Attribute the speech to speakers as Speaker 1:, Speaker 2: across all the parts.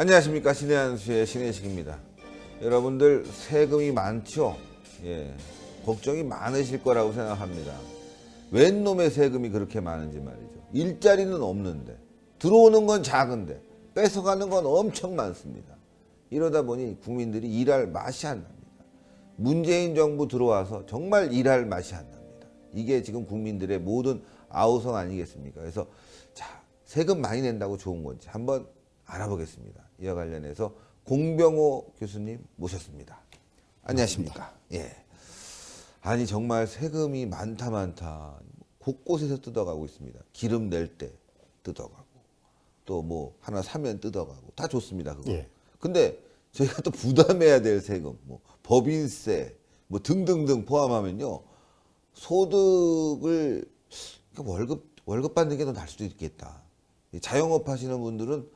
Speaker 1: 안녕하십니까 신의 한수의 신의식입니다 여러분들 세금이 많죠 예 걱정이 많으실 거라고 생각합니다 웬 놈의 세금이 그렇게 많은지 말이죠 일자리는 없는데 들어오는 건 작은데 뺏어가는 건 엄청 많습니다 이러다 보니 국민들이 일할 맛이 안 납니다 문재인 정부 들어와서 정말 일할 맛이 안 납니다 이게 지금 국민들의 모든 아우성 아니겠습니까 그래서 자 세금 많이 낸다고 좋은 건지 한번 알아보겠습니다. 이와 관련해서 공병호 교수님 모셨습니다. 안녕하십니까? 예. 아니 정말 세금이 많다 많다 곳곳에서 뜯어가고 있습니다. 기름 낼 때 뜯어가고 또 뭐 하나 사면 뜯어가고 다 좋습니다 그거. 예. 근데 저희가 또 부담해야 될 세금, 뭐 법인세, 뭐 등등등 포함하면요 소득을 월급 월급 받는 게 더 날 수도 있겠다. 자영업 하시는 분들은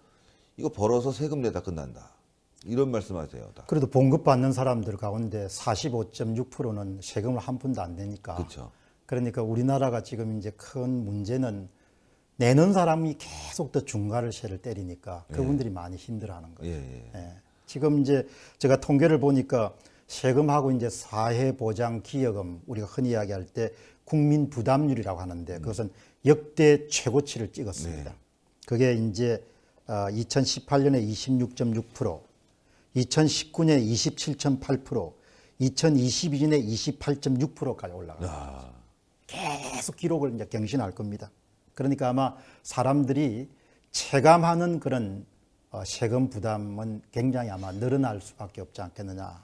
Speaker 1: 이거 벌어서 세금 내다 끝난다. 이런 말씀하세요. 다.
Speaker 2: 그래도 봉급 받는 사람들 가운데 45.6%는 세금을 한 푼도 안 내니까. 그렇죠. 그러니까 우리나라가 지금 이제 큰 문제는 내는 사람이 계속 더 중과를 세를 때리니까 예. 그분들이 예. 많이 힘들어하는 거죠. 예, 예. 예, 지금 이제 제가 통계를 보니까 세금하고 이제 사회보장 기여금 우리가 흔히 이야기할 때 국민 부담률이라고 하는데 음. 그것은 역대 최고치를 찍었습니다. 네. 그게 이제 2018년에 26.6%, 2019년에 27.8%, 2022년에 28.6%까지 올라가. 계속 기록을 이제 경신할 겁니다. 그러니까 아마 사람들이 체감하는 그런 어, 세금 부담은 굉장히 아마 늘어날 수밖에 없지 않겠느냐.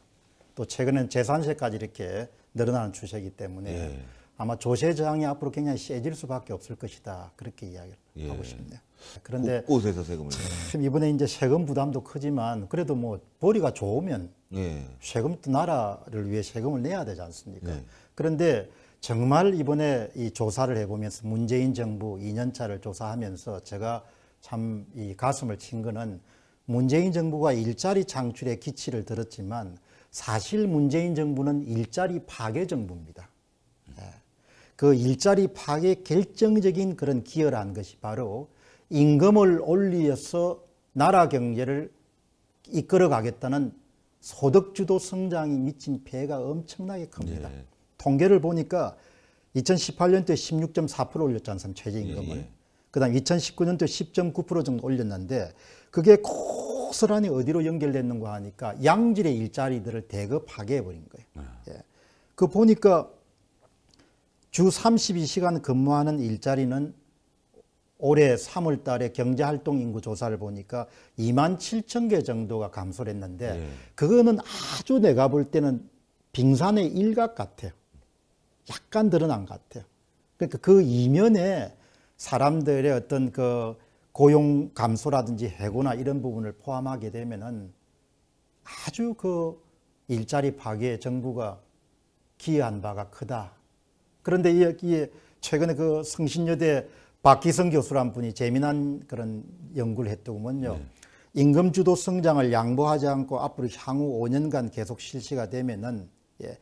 Speaker 2: 또 최근엔 재산세까지 이렇게 늘어나는 추세이기 때문에 예. 아마 조세 저항이 앞으로 굉장히 세질 수밖에 없을 것이다. 그렇게 이야기를 예. 하고 싶네요. 그런데 곳에서 세금을 참 이번에 이제 세금 부담도 크지만 그래도 뭐 벌이가 좋으면 예. 세금도 나라를 위해 세금을 내야 되지 않습니까? 예. 그런데 정말 이번에 이 조사를 해보면서 문재인 정부 2년차를 조사하면서 제가 참 이 가슴을 친 거는 문재인 정부가 일자리 창출의 기치를 들었지만 사실 문재인 정부는 일자리 파괴 정부입니다. 그 일자리 파괴 결정적인 그런 기여를 한 것이 바로 임금을 올리어서 나라 경제를 이끌어 가겠다는 소득주도 성장이 미친 폐해가 엄청나게 큽니다. 예. 통계를 보니까 2018년도에 16.4% 올렸지 않습니까? 최저임금을. 예. 그 다음 2019년도에 10.9% 정도 올렸는데 그게 고스란히 어디로 연결됐는가 하니까 양질의 일자리들을 대거 파괴해버린 거예요. 네. 예. 그 보니까 주 32시간 근무하는 일자리는 올해 3월 달에 경제활동 인구 조사를 보니까 2만 7천 개 정도가 감소를 했는데 네. 그거는 아주 내가 볼 때는 빙산의 일각 같아요. 약간 드러난 것 같아요. 그러니까 그 이면에 사람들의 어떤 그 고용 감소라든지 해고나 이런 부분을 포함하게 되면은 아주 그 일자리 파괴에 정부가 기여한 바가 크다. 그런데 여기에 최근에 그 성신여대 박기성 교수란 분이 재미난 그런 연구를 했더구먼요. 네. 임금 주도 성장을 양보하지 않고 앞으로 향후 5년간 계속 실시가 되면은 예,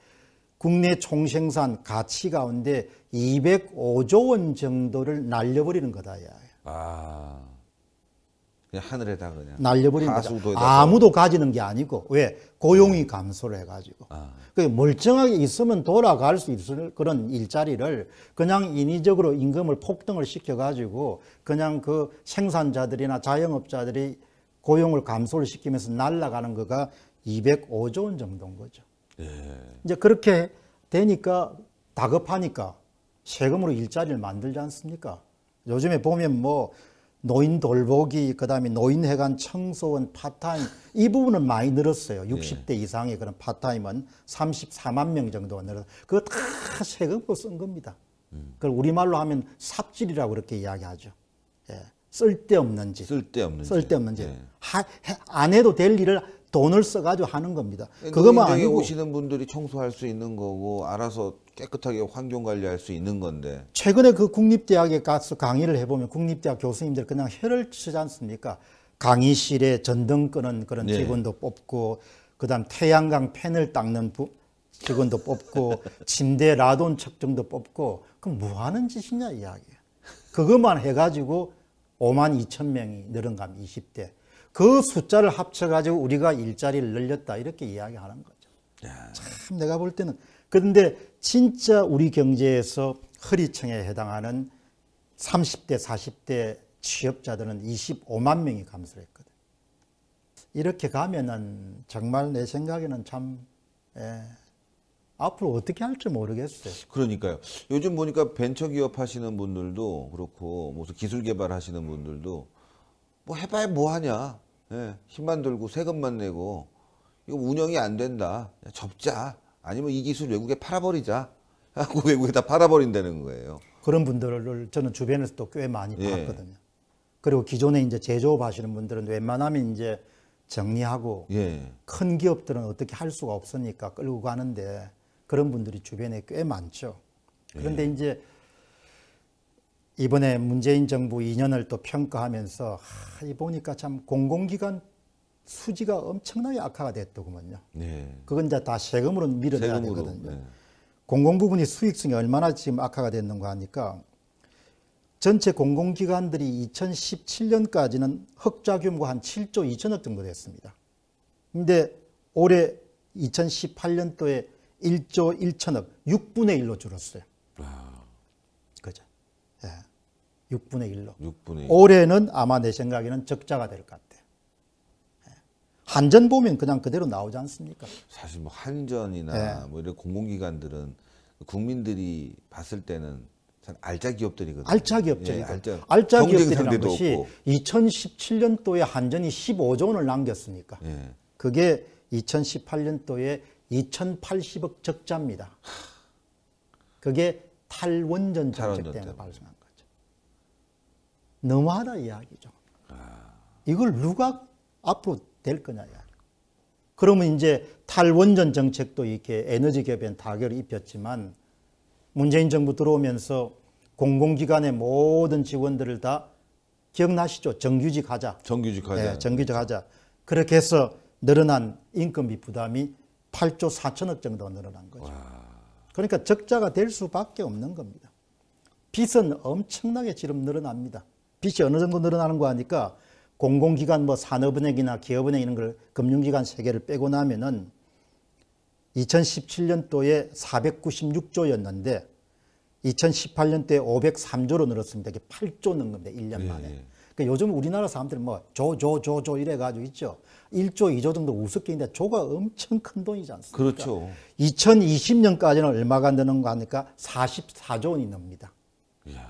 Speaker 2: 국내 총생산 가치 가운데 205조 원 정도를 날려버리는 거다.
Speaker 1: 예. 아. 그냥 하늘에다 그냥 날려버린 거죠. 아무도
Speaker 2: 가지는 게 아니고 왜 고용이 네. 감소를 해가지고 아. 그 멀쩡하게 있으면 돌아갈 수 있을 그런 일자리를 그냥 인위적으로 임금을 폭등을 시켜가지고 그냥 그 생산자들이나 자영업자들이 고용을 감소를 시키면서 날라가는 거가 205조 원 정도인 거죠. 예. 이제 그렇게 되니까 다급하니까 세금으로 일자리를 만들지 않습니까? 요즘에 보면 뭐 노인 돌보기, 그 다음에 노인회관 청소원 파타임, 이 부분은 많이 늘었어요. 60대 예. 이상의 그런 파타임은 34만 명 정도가 늘어서, 그거 다 세금으로 쓴 겁니다. 음. 그걸 우리말로 하면 삽질이라고 그렇게 이야기하죠. 예. 쓸데없는 짓. 쓸데없는 짓. 쓸데없는 짓. 예. 안 해도 될 일을 돈을 써가지고 하는
Speaker 1: 겁니다. 네, 그것만 아니고 오시는 분들이 청소할 수 있는 거고 알아서 깨끗하게 환경 관리할 수 있는 건데
Speaker 2: 최근에 그 국립대학에 가서 강의를 해보면 국립대학 교수님들 그냥 혀를 치지 않습니까? 강의실에 전등 끄는 그런 네. 직원도 네. 뽑고 그다음 태양광 팬을 닦는 부, 직원도 뽑고 침대 라돈 측정도 뽑고 그럼 뭐 하는 짓이냐 이야기예요. 그것만 해가지고 5만 2천 명이 늘은 감 20대. 그 숫자를 합쳐가지고 우리가 일자리를 늘렸다 이렇게 이야기하는 거죠. 네. 참 내가 볼 때는 그런데 진짜 우리 경제에서 허리층에 해당하는 30대 40대 취업자들은 25만 명이 감소 했거든. 이렇게 가면은 정말 내 생각에는 참 예, 앞으로 어떻게 할지 모르겠어요.
Speaker 1: 그러니까요. 요즘 보니까 벤처기업 하시는 분들도 그렇고 무슨 뭐 기술 개발 하시는 분들도 뭐 해봐야 뭐하냐. 예, 힘만 들고 세금만 내고 이거 운영이 안 된다. 접자. 아니면 이 기술 외국에 팔아버리자. 하고 그 외국에 다 팔아버린다는 거예요.
Speaker 2: 그런 분들을 저는 주변에서또 꽤 많이 예. 봤거든요.
Speaker 1: 예. 그리고
Speaker 2: 기존에 이제 제조업 하시는 분들은 웬만하면 이제 정리하고 예. 큰 기업들은 어떻게 할 수가 없으니까 끌고 가는데 그런 분들이 주변에 꽤 많죠. 그런데 예. 이제 이번에 문재인 정부 2년을 또 평가하면서 하, 이 보니까 참 공공기관 수지가 엄청나게 악화가 됐더구먼요. 네. 그건 이제 다 세금으로 밀어내야 세금으로, 되거든요. 네. 공공부분이 수익성이 얼마나 지금 악화가 됐는가 하니까 전체 공공기관들이 2017년까지는 흑자 규모가 한 7조 2천억 정도 됐습니다. 근데 올해 2018년도에 1조 1천억, 6분의 1로 줄었어요. 아. 그죠. 예. 6분의 1로. 6분의 1. 올해는 아마 내 생각에는 적자가 될 것 같아요. 예. 한전 보면 그냥 그대로 나오지 않습니까?
Speaker 1: 사실 뭐 한전이나 예. 뭐 이런 공공기관들은 국민들이 봤을 때는 알짜 기업들이거든요. 알짜 기업들이 예, 알짜, 알짜 기업들이란 것이 없고.
Speaker 2: 2017년도에 한전이 15조 원을 남겼으니까 예. 그게 2018년도에 2,080억 적자입니다. 그게 탈원전 정책 때문에 발생한 거죠. 너무하다 이야기죠. 아. 이걸 누가 앞으로 될 거냐 이야기. 그러면 이제 탈원전 정책도 이렇게 에너지 개변 타격을 입혔지만 문재인 정부 들어오면서 공공기관의 모든 직원들을 다 기억나시죠? 정규직 하자. 정규직 하자. 네, 정규직 하자. 그렇게 해서 늘어난 인건비 부담이 8조 4천억 정도 늘어난 거죠. 와. 그러니까 적자가 될 수밖에 없는 겁니다. 빚은 엄청나게 지름 늘어납니다. 빚이 어느 정도 늘어나는 거 하니까 공공기관 뭐 산업은행이나 기업은행 이런 걸 금융기관 세 개를 빼고 나면은 2017년도에 496조였는데 2018년도에 503조로 늘었습니다. 이게 8조 는 겁니다. 1년 예, 만에. 예, 예. 그러니까 요즘 우리나라 사람들은 뭐조조조조 이래 가지고 있죠. 일조이조 정도 우습게인데 조가 엄청 큰 돈이지 않습니까? 그렇죠. 2020년까지는 얼마가 안 되는 거 아니까 닙 44조 원이 넘니다. 이야.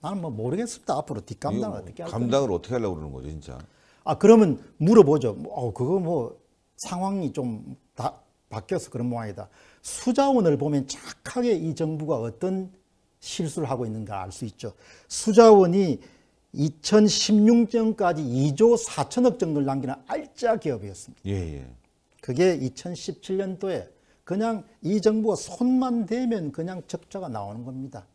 Speaker 2: 나는 뭐 모르겠습니다. 앞으로 뒷감당을 어떻게 할까? 감당을 거예
Speaker 1: 어떻게 하려고 그러는 거죠, 진짜?
Speaker 2: 아, 그러면 물어보죠. 뭐, 어, 그거 뭐 상황이 좀 다 바뀌어서 그런 모양이다. 수자원을 보면 착하게 이 정부가 어떤 실수를 하고 있는가 알 수 있죠. 수자원이 2016년까지 2조 4천억 정도를 남기는 알짜 기업이었습니다. 예, 예. 그게 2017년도에 그냥 이 정부가 손만 대면 그냥 적자가 나오는 겁니다.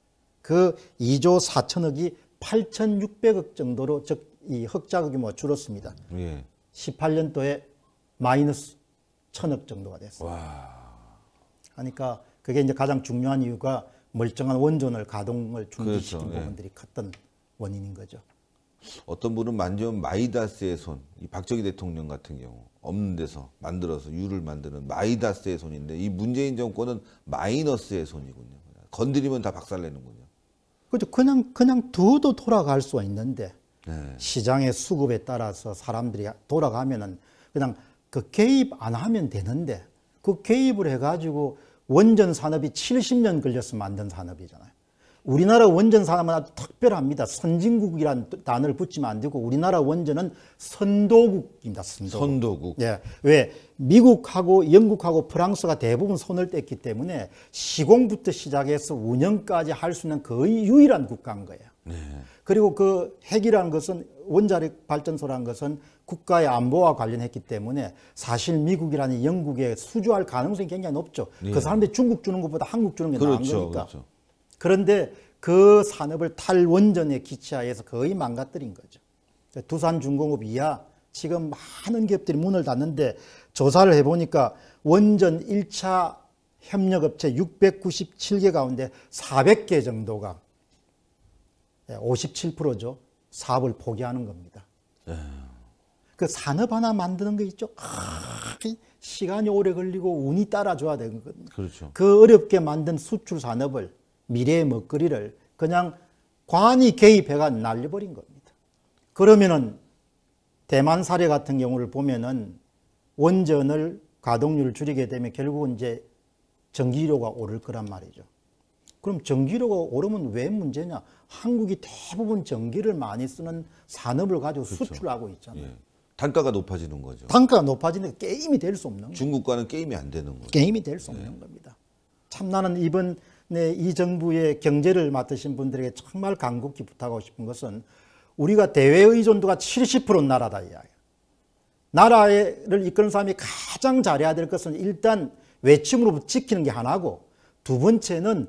Speaker 2: 그 2조 4천억이 8,600억 정도로 적, 이 흑자극이 뭐 줄었습니다. 예. 18년도에 마이너스 1,000억 정도가 됐어요. 와. 그러니까 그게 이제 가장 중요한 이유가 멀쩡한 원전을 가동을 중지시킨 그렇죠. 예. 부분들이 컸던 원인인 거죠.
Speaker 1: 어떤 분은 만지면 마이다스의 손, 이 박정희 대통령 같은 경우 없는 데서 만들어서 유를 만드는 마이다스의 손인데 이 문재인 정권은 마이너스의 손이군요. 건드리면 다 박살내는군요.
Speaker 2: 그렇죠. 그냥 그냥 두도 돌아갈 수 있는데 네. 시장의 수급에 따라서 사람들이 돌아가면은 그냥 그 개입 안 하면 되는데 그 개입을 해가지고 원전 산업이 70년 걸려서 만든 산업이잖아요. 우리나라 원전 산업은 아주 특별합니다. 선진국이라는 단어를 붙이면 안 되고 우리나라 원전은 선도국입니다. 선도국. 선도국. 예. 왜? 미국하고 영국하고 프랑스가 대부분 손을 뗐기 때문에 시공부터 시작해서 운영까지 할 수 있는 거의 유일한 국가인 거예요. 네. 그리고 그 핵이라는 것은 원자력 발전소라는 것은 국가의 안보와 관련했기 때문에 사실 미국이라는 영국에 수주할 가능성이 굉장히 높죠. 그 네. 그 사람들이 중국 주는 것보다 한국 주는 게 그렇죠, 나은 거니까. 그렇죠. 그런데 그 산업을 탈원전의 기치하에서 거의 망가뜨린 거죠. 두산중공업 이하 지금 많은 기업들이 문을 닫는데 조사를 해보니까 원전 1차 협력업체 697개 가운데 400개 정도가 57%죠. 예, 사업을 포기하는 겁니다. 네. 그 산업 하나 만드는 거 있죠. 아, 시간이 오래 걸리고 운이 따라줘야 되는 거그 그렇죠. 그 어렵게 만든 수출 산업을 미래의 먹거리를 그냥 관이 개입해가 날려버린 겁니다. 그러면은 대만 사례 같은 경우를 보면은 원전을 가동률을 줄이게 되면 결국은 이제 전기료가 오를 거란 말이죠. 그럼 전기료가 오르면 왜 문제냐? 한국이 대부분 전기를 많이 쓰는
Speaker 1: 산업을 가지고 그렇죠. 수출하고 있잖아요. 예. 단가가 높아지는 거죠. 단가가
Speaker 2: 높아지는 게임이 될 수
Speaker 1: 없는 중국과는 게임이 안 되는 거죠.
Speaker 2: 게임이 될수 예. 없는 예. 겁니다. 참 나는 이번 네, 이 정부의 경제를 맡으신 분들에게 정말 간곡히 부탁하고 싶은 것은 우리가 대외 의존도가 70%는 나라다 이야기. 나라를 이끄는 사람이 가장 잘해야 될 것은 일단 외침으로 지키는 게 하나고 두 번째는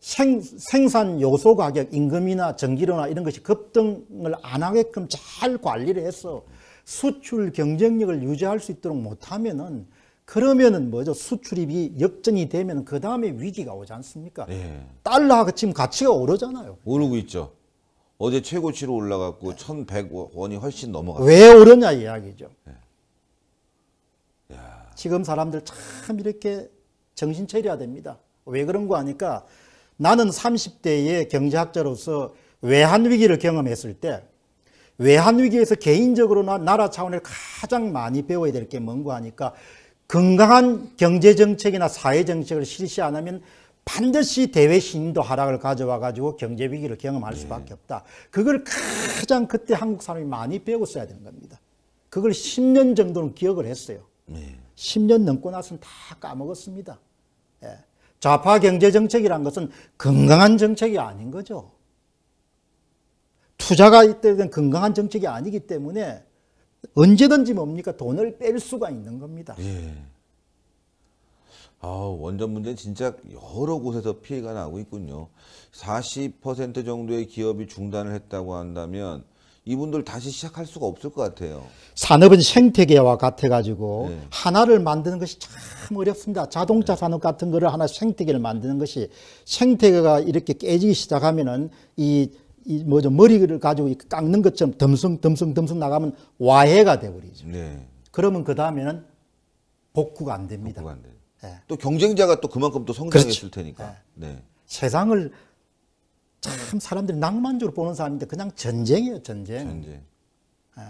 Speaker 2: 생, 생산 요소 가격, 임금이나 전기료나 이런 것이 급등을 안 하게끔 잘 관리를 해서 수출 경쟁력을 유지할 수 있도록 못하면은 그러면은 뭐죠? 수출입이 역전이 되면 그 다음에 위기가 오지 않습니까? 예. 달러가 지금 가치가 오르잖아요.
Speaker 1: 오르고 있죠. 어제 최고치로 올라갔고 네. 1,100원이 훨씬 넘어갔어요. 왜
Speaker 2: 오르냐 이야기죠. 네. 지금 사람들 참 이렇게 정신 차려야 됩니다. 왜 그런 거 아니까 나는 30대의 경제학자로서 외환 위기를 경험했을 때 외환 위기에서 개인적으로 나, 나라 차원을 가장 많이 배워야 될 게 뭔가 하니까 건강한 경제정책이나 사회정책을 실시 안 하면 반드시 대외 신도 하락을 가져와 가지고 경제 위기를 경험할 네. 수밖에 없다. 그걸 가장 그때 한국 사람이 많이 배웠어야 되는 겁니다. 그걸 10년 정도는 기억을 했어요. 10년 넘고 나서는 다 까먹었습니다. 예. 좌파 경제 정책이란 것은 건강한 정책이 아닌 거죠. 투자가 이때는 건강한 정책이 아니기 때문에 언제든지 뭡니까 돈을 뺄 수가 있는 겁니다. 예.
Speaker 1: 아 원전 문제는 진짜 여러 곳에서 피해가 나고 있군요. 40% 정도의 기업이 중단을 했다고 한다면 이분들 다시 시작할 수가 없을 것 같아요.
Speaker 2: 산업은 생태계와 같아가지고 네. 하나를 만드는 것이 참 어렵습니다. 자동차 네. 산업 같은 거를 하나 생태계를 만드는 것이 생태계가 이렇게 깨지기 시작하면은 이이 뭐죠 머리를 가지고 깎는 것처럼 듬성듬성듬성 나가면 와해가 돼버리죠. 네. 그러면 그 다음에는 복구가 안 됩니다. 복구가 안
Speaker 1: 네. 또 경쟁자가 또 그만큼 또 성장했을 그렇죠. 테니까. 네. 네.
Speaker 2: 세상을 참 사람들이 낭만적으로 보는 사람인데 그냥 전쟁이에요 전쟁. 전쟁. 예.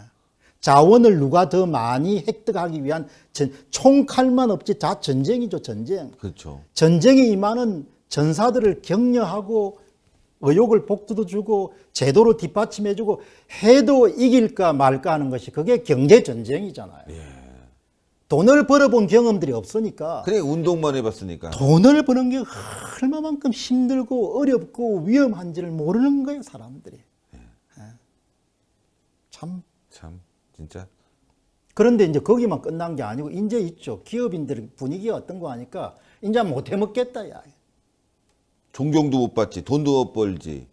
Speaker 2: 자원을 누가 더 많이 획득하기 위한 전, 총칼만 없지 다 전쟁이죠 전쟁. 그렇죠. 전쟁에 임하는 전사들을 격려하고 의욕을 복도도 주고 제도로 뒷받침해주고 해도 이길까 말까 하는 것이 그게 경제 전쟁이잖아요. 예. 돈을 벌어본 경험들이
Speaker 1: 없으니까. 그래 운동만 해봤으니까.
Speaker 2: 돈을 버는 게 얼마만큼 힘들고 어렵고 위험한지를 모르는 거예요 사람들이. 예. 예. 참.
Speaker 1: 참 진짜.
Speaker 2: 그런데 이제 거기만 끝난 게 아니고 이제 있죠 기업인들 분위기가 어떤 거 하니까 이제 못 해먹겠다 야.
Speaker 1: 존경도 못 받지 돈도 못 벌지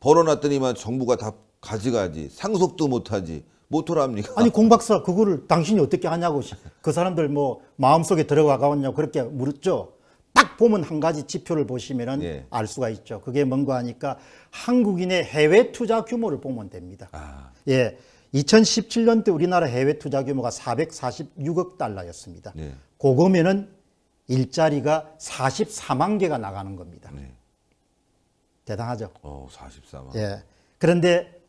Speaker 1: 벌어놨더니만 정부가 다가져가지 상속도 못하지 못하랍니까?
Speaker 2: 뭐 아니 공 박사 그거를 당신이 어떻게 하냐고 그 사람들 뭐 마음속에 들어가가느냐 그렇게 물었죠. 딱 보면 한 가지 지표를 보시면은 예. 수가 있죠. 그게 뭔가 하니까 한국인의 해외 투자 규모를 보면 됩니다. 아. 예. 2017년 때 우리나라 해외 투자 규모가 446억 달러였습니다. 예. 그거면은 일자리가 44만 개가 나가는 겁니다. 네. 대단하죠.
Speaker 1: 어, 44만. 예.
Speaker 2: 그런데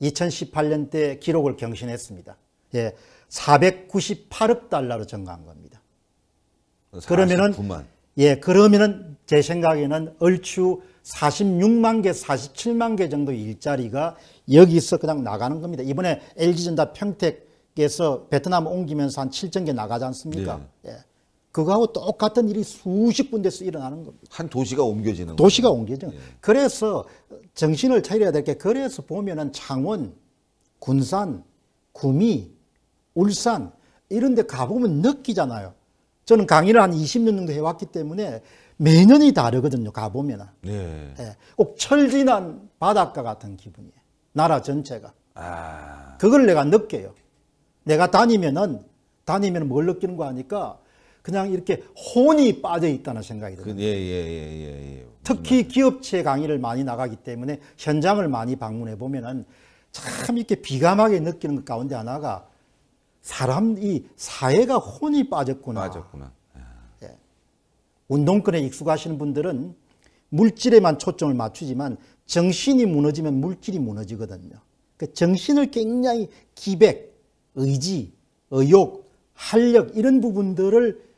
Speaker 2: 2018년대 기록을 경신했습니다. 예. 498억 달러로 증가한 겁니다.
Speaker 1: 49만. 그러면은
Speaker 2: 예, 그러면은 제 생각에는 얼추 46만 개, 47만 개 정도 일자리가 여기서 그냥 나가는 겁니다. 이번에 LG전자 평택에서 베트남 옮기면서 한 7천 개 나가지 않습니까? 네. 예. 그거하고 똑같은 일이 수십 군데서 일어나는 겁니다.
Speaker 1: 한 도시가 옮겨지는 도시가
Speaker 2: 옮겨지는. 예. 그래서 정신을 차려야 될 게 그래서 보면은 창원, 군산, 구미, 울산 이런 데 가보면 느끼잖아요. 저는 강의를 한 20년 정도 해왔기 때문에 매년이 다르거든요. 가보면. 예. 네. 예. 꼭 철진한 바닷가 같은 기분이에요. 나라 전체가. 아... 그걸 내가 느껴요. 내가 다니면은 다니면 뭘 느끼는 거 아니까 그냥 이렇게 혼이 빠져 있다는 생각이
Speaker 1: 듭니다. 그, 예, 예,
Speaker 2: 예, 특히 기업체 강의를 많이 나가기 때문에 현장을 많이 방문해 보면은 참 이렇게 비감하게 느끼는 것 가운데 하나가 사람 이 사회가 혼이 빠졌구나. 빠졌구나. 예. 운동권에 익숙하시는 분들은 물질에만 초점을 맞추지만 정신이 무너지면 물질이 무너지거든요. 그 정신을 굉장히 기백, 의지, 의욕, 활력 이런 부분들을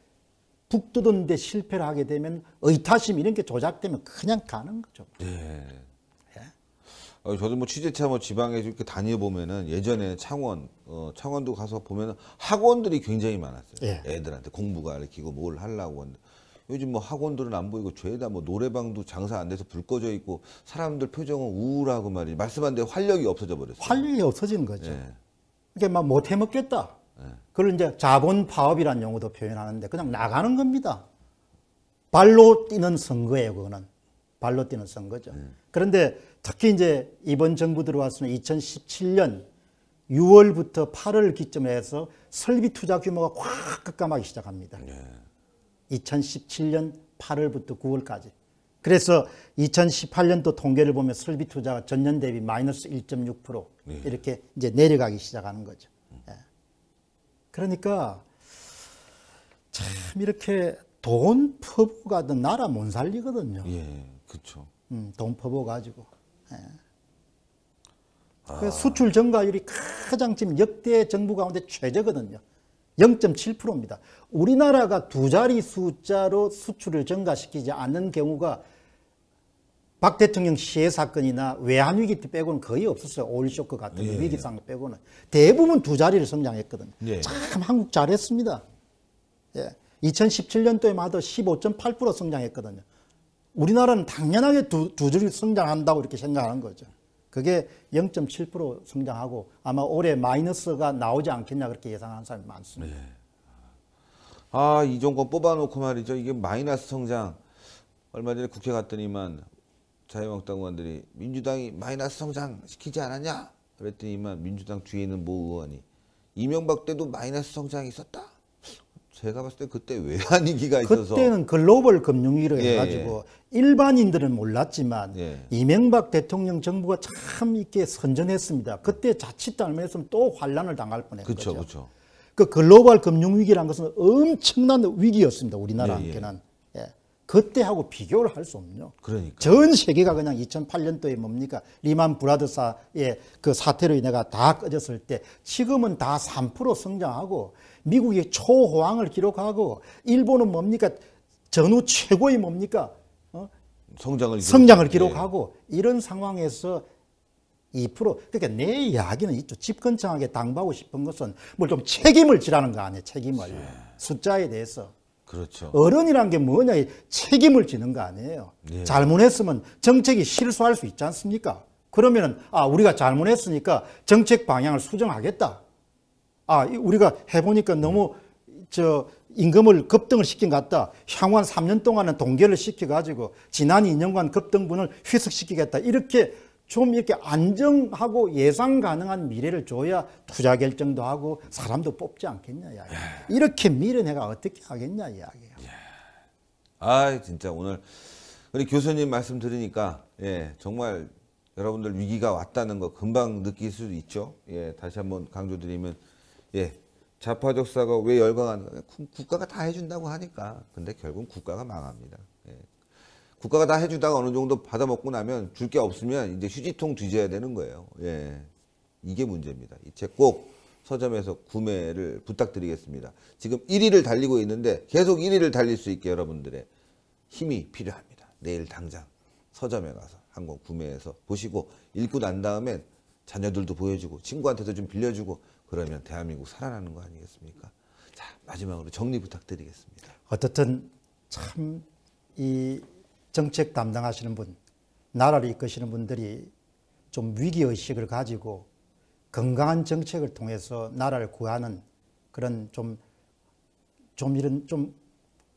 Speaker 2: 북두던데 실패를 하게 되면 의타심 이런 게 조작되면 그냥 가는 거죠.
Speaker 1: 네. 예. 어, 저도 뭐 취재차 뭐 지방에 이렇게 다녀보면은 예전에 창원, 어, 창원도 가서 보면은 학원들이 굉장히 많았어요. 예. 애들한테 공부가 가르치고 뭘 하려고 하는데. 요즘 뭐 학원들은 안 보이고 죄다 뭐 노래방도 장사 안 돼서 불 꺼져 있고 사람들 표정은 우울하고 말이 지 말씀한 대로 활력이 없어져 버렸어요. 활력이 없어지는 거죠. 예. 그러니까 막못 해먹겠다. 그걸 이제 자본 파업이라는 용어도
Speaker 2: 표현하는데 그냥 나가는 겁니다. 발로 뛰는 선거예요, 그거는. 발로 뛰는 선거죠. 네. 그런데 특히 이제 이번 정부 들어왔으면 2017년 6월부터 8월 기점에 서 설비 투자 규모가 확 급감하기 시작합니다. 2017년 8월부터 9월까지. 그래서 2018년도 통계를 보면 설비 투자가 전년 대비 마이너스 1.6% 이렇게 이제 내려가기 시작하는 거죠. 그러니까 참 이렇게 돈 퍼부가든 나라 못 살리거든요. 예, 그렇죠. 음, 돈 퍼부 가지고. 예. 아. 그 수출 증가율이 가장 지금 역대 정부 가운데 최저거든요. 0.7%입니다. 우리나라가 두 자리 숫자로 수출을 증가시키지 않는 경우가 박 대통령 시해 사건이나 외환 위기 때 빼고는 거의 없었어요. 오일 쇼크 같은 예. 위기상 빼고는 대부분 두 자리를 성장했거든. 예. 참 한국 잘했습니다. 예. 2 0 1 7년도에마도15.8% 성장했거든요. 우리나라는 당연하게 두, 두 줄이 성장한다고 이렇게 생각하는 거죠. 그게 0.7% 성장하고 아마 올해 마이너스가 나오지 않겠냐 그렇게 예상하는 사람이 많습니다. 예.
Speaker 1: 아, 이 정권 뽑아놓고 말이죠. 이게 마이너스 성장. 얼마 전에 국회 갔더니만 자유한국당 의원들이 민주당이 마이너스 성장시키지 않았냐? 그랬더니만 민주당 뒤에 있는 모 의원이 이명박 때도 마이너스 성장이 있었다. 제가 봤을 때 그때 외환 위기가 있어서 그때는
Speaker 2: 글로벌 금융위기를 예, 예, 해가지고 예. 일반인들은 몰랐지만 예. 이명박 대통령 정부가 참 이렇게 선전했습니다. 그때 자칫 잘못했으면 또 환란을 당할
Speaker 1: 뻔했죠.
Speaker 2: 그그 글로벌 금융위기란 것은 엄청난 위기였습니다. 우리나라 한테는. 예, 예. 그때하고 비교를 할 수없네 그러니까. 전 세계가 그냥 2008년도에 뭡니까? 리만 브라더사의 그 사태로 인해가 다 꺼졌을 때 지금은 다 3% 성장하고 미국이 초호황을 기록하고 일본은 뭡니까? 전후 최고의 뭡니까?
Speaker 1: 어? 성장을, 성장을 기록하고
Speaker 2: 예. 이런 상황에서 2% 그러니까 내 이야기는 있죠. 집권청하게 당부하고 싶은 것은 뭘 좀 책임을 지라는 거 아니에요. 책임을. 예. 숫자에 대해서. 그렇죠. 어른이란 게 뭐냐 책임을 지는 거 아니에요. 예. 잘못했으면 정책이 실수할 수 있지 않습니까? 그러면은 아 우리가 잘못했으니까 정책 방향을 수정하겠다. 아 우리가 해보니까 너무 저 임금을 급등을 시킨 것 같다. 향후 한 3년 동안은 동결을 시켜가지고 지난 2년간 급등분을 희석시키겠다. 이렇게 좀 이렇게 안정하고 예상 가능한 미래를 줘야 투자 결정도 하고 사람도 뽑지 않겠냐 이야기. 예. 이렇게 미래 내가 어떻게 하겠냐 이야기예요. 예.
Speaker 1: 아 진짜 오늘 우리 교수님 말씀 들으니까 예 정말 여러분들 위기가 왔다는 거 금방 느낄 수도 있죠. 예 다시 한번 강조드리면 예 좌파적사가 왜 열광하는 국가가 다 해준다고 하니까 근데 결국 국가가 망합니다. 예, 국가가 다 해주다가 어느 정도 받아먹고 나면 줄 게 없으면 이제 휴지통 뒤져야 되는 거예요. 예. 이게 문제입니다. 이 책 꼭 서점에서 구매를 부탁드리겠습니다. 지금 1위를 달리고 있는데 계속 1위를 달릴 수 있게 여러분들의 힘이 필요합니다. 내일 당장 서점에 가서 한 권 구매해서 보시고 읽고 난 다음에 자녀들도 보여주고 친구한테도 좀 빌려주고 그러면 대한민국 살아나는 거 아니겠습니까? 자 마지막으로 정리 부탁드리겠습니다.
Speaker 2: 어떻든 참이 정책 담당하시는 분, 나라를 이끄시는 분들이 좀 위기의식을 가지고 건강한 정책을 통해서 나라를 구하는 그런 좀, 좀 이런 좀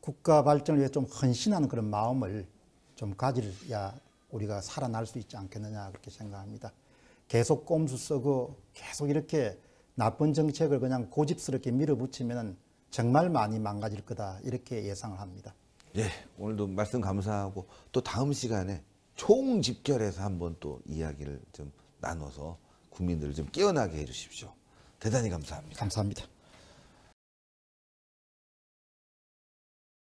Speaker 2: 국가 발전을 위해 좀 헌신하는 그런 마음을 좀 가져야 우리가 살아날 수 있지 않겠느냐 그렇게 생각합니다. 계속 꼼수 쓰고 계속 이렇게 나쁜 정책을 그냥 고집스럽게 밀어붙이면 정말 많이 망가질 거다 이렇게 예상을 합니다.
Speaker 1: 예, 오늘도 말씀 감사하고 또 다음 시간에 총 집결해서 한번 또 이야기를 좀 나눠서 국민들을 좀 깨어나게 해주십시오. 대단히 감사합니다. 감사합니다.